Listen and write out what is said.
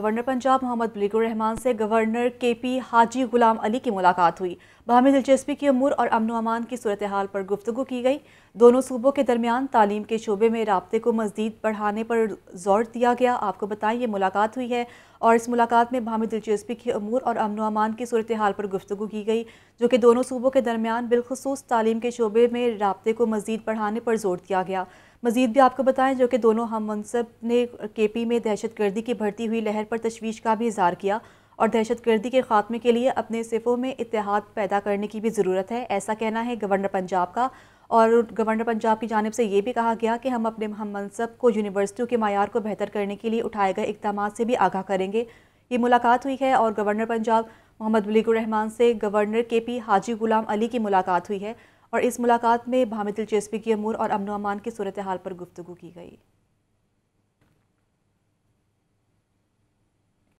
governor Punjab Mohammad Baleeghur Rehman से governor के P हाजी गुलाम अली की मुलाकात हुई बाहमी दिलचस्पी के अमूर और अमन अमान की सूरत हाल पर गुफ्तु की गई दोनों सूबों के दरमियान तालीम के शोबे में रबते को मजदीद बढ़ाने पर जोर दिया गया आपको बताएं ये मुलाकात हुई है और इस मुलाकात में बाहमी दिलचस्पी के अमूर और अमन अमान की सूरत हाल पर गुफ्तु की गई जो कि दोनों सूबों के दरमियान बिलखसूस तालीम के शोबे में रबते को मज़दीद बढ़ाने पर जोर दिया गया मजीद भी आपको बताएं जो कि दोनों हम मनसब ने के पी में दहशत गर्दी की बढ़ती हुई लहर पर तशवीश का भी इजहार किया और दहशत गर्दी के खात्मे के लिए अपने सिफों में इतिहाद पैदा करने की भी ज़रूरत है ऐसा कहना है गवर्नर पंजाब का और गवर्नर पंजाब की जानब से ये भी कहा गया कि हम अपने हम मनसब को यूनिवर्सिटियों के मैार को बेहतर करने के लिए उठाए गए इकदाम से भी आगाह करेंगे ये मुलाकात हुई है और गवर्नर पंजाब मोहम्मद वलीकुर रहमान से गवर्नर के पी हाजी गुलाम अली की मुलाकात हुई है और इस मुलाकात में भामितुल दिलचस्पी की अमूर और अमन अमान की सूरत हाल पर गुफ्तु की गई